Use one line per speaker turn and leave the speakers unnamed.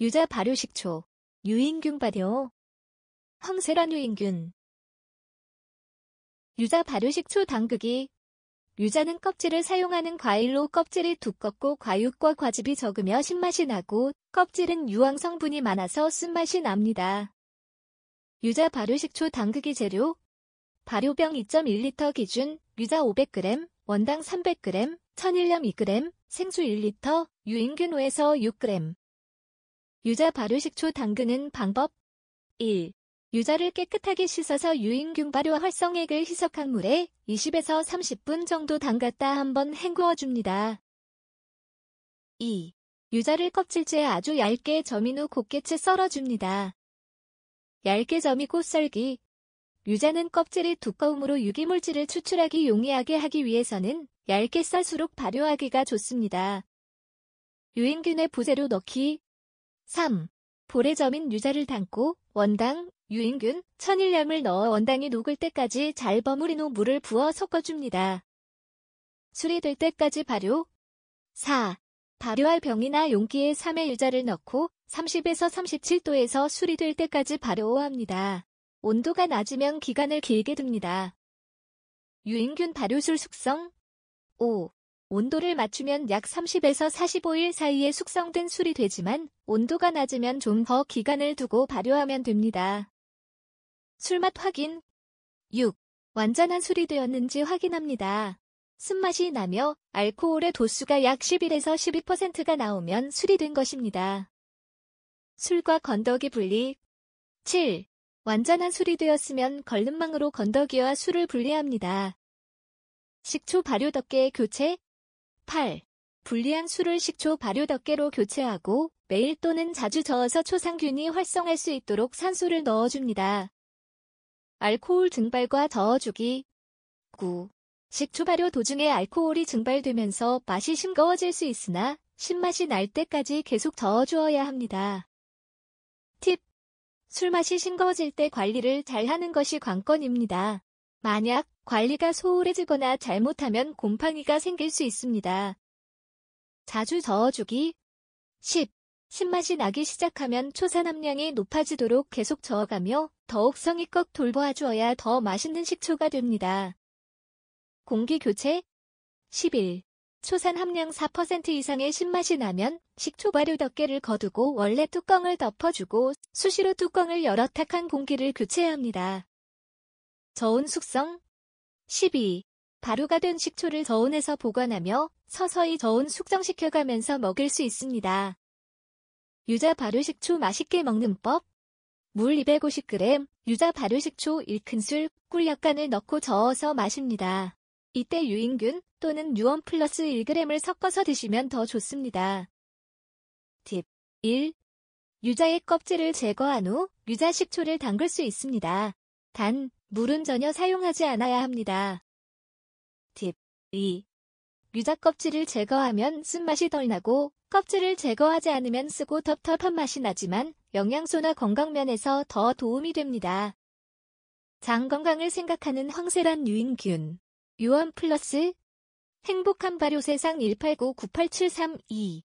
유자 발효식초, 유인균 발효, 황세란 유인균. 유자 발효식초 당극이 유자는 껍질을 사용하는 과일로 껍질이 두껍고 과육과 과즙이 적으며 신맛이 나고 껍질은 유황 성분이 많아서 쓴맛이 납니다. 유자 발효식초 당극이 재료 발효병 2.1리터 기준 유자 500g, 원당 300g, 천일염 2g, 생수 1리터, 유인균 5에서 6g 유자 발효 식초 담그는 방법 1. 유자를 깨끗하게 씻어서 유인균 발효 활성액을 희석한 물에 20에서 30분 정도 담갔다 한번 헹구어 줍니다. 2. 유자를 껍질째 아주 얇게 점인 후 곱게 채 썰어 줍니다. 얇게 점이고 썰기. 유자는 껍질이 두꺼움으로 유기물질을 추출하기 용이하게 하기 위해서는 얇게 썰수록 발효하기가 좋습니다. 유인균의 부재료 넣기. 3. 볼에 점인 유자를 담고 원당, 유인균, 천일염을 넣어 원당이 녹을 때까지 잘 버무린 후 물을 부어 섞어줍니다. 술이 될 때까지 발효. 4. 발효할 병이나 용기에 3의 유자를 넣고 30에서 37도에서 술이 될 때까지 발효합니다. 온도가 낮으면 기간을 길게 둡니다. 유인균 발효술 숙성 5. 온도를 맞추면 약 30에서 45일 사이에 숙성된 술이 되지만 온도가 낮으면 좀 더 기간을 두고 발효하면 됩니다. 술맛 확인 6. 완전한 술이 되었는지 확인합니다. 쓴맛이 나며 알코올의 도수가 약 11에서 12%가 나오면 술이 된 것입니다. 술과 건더기 분리 7. 완전한 술이 되었으면 걸름망으로 건더기와 술을 분리합니다. 식초 발효 덮개 의 교체 8. 불리한 술을 식초 발효 덮개로 교체하고 매일 또는 자주 저어서 초상균이 활성할 수 있도록 산소를 넣어줍니다. 알코올 증발과 저어주기 9. 식초 발효 도중에 알코올이 증발되면서 맛이 싱거워질 수 있으나 신맛이 날 때까지 계속 저어주어야 합니다. 팁! 술맛이 싱거워질 때 관리를 잘 하는 것이 관건입니다. 만약 관리가 소홀해지거나 잘못하면 곰팡이가 생길 수 있습니다. 자주 저어주기 10. 신맛이 나기 시작하면 초산 함량이 높아지도록 계속 저어가며 더욱 성이껏 돌보아 주어야 더 맛있는 식초가 됩니다. 공기 교체 11. 초산 함량 4% 이상의 신맛이 나면 식초 발효 덮개를 거두고 원래 뚜껑을 덮어주고 수시로 뚜껑을 열어 탁한 공기를 교체합니다. 저온 숙성 12. 발효가 된 식초를 저온에서 보관하며 서서히 저온 숙성시켜가면서 먹을 수 있습니다. 유자 발효 식초 맛있게 먹는 법물 250g, 유자 발효 식초 1큰술, 꿀 약간을 넣고 저어서 마십니다. 이때 유인균 또는 유원 플러스 1g을 섞어서 드시면 더 좋습니다. 팁 1. 유자의 껍질을 제거한 후 유자 식초를 담글 수 있습니다. 단, 물은 전혀 사용하지 않아야 합니다. 팁 2. 유자 껍질을 제거하면 쓴맛이 덜 나고 껍질을 제거하지 않으면 쓰고 텁텁한 맛이 나지만 영양소나 건강면에서 더 도움이 됩니다. 장 건강을 생각하는 황세란 유인균 유원 플러스 행복한 발효 세상 189-98732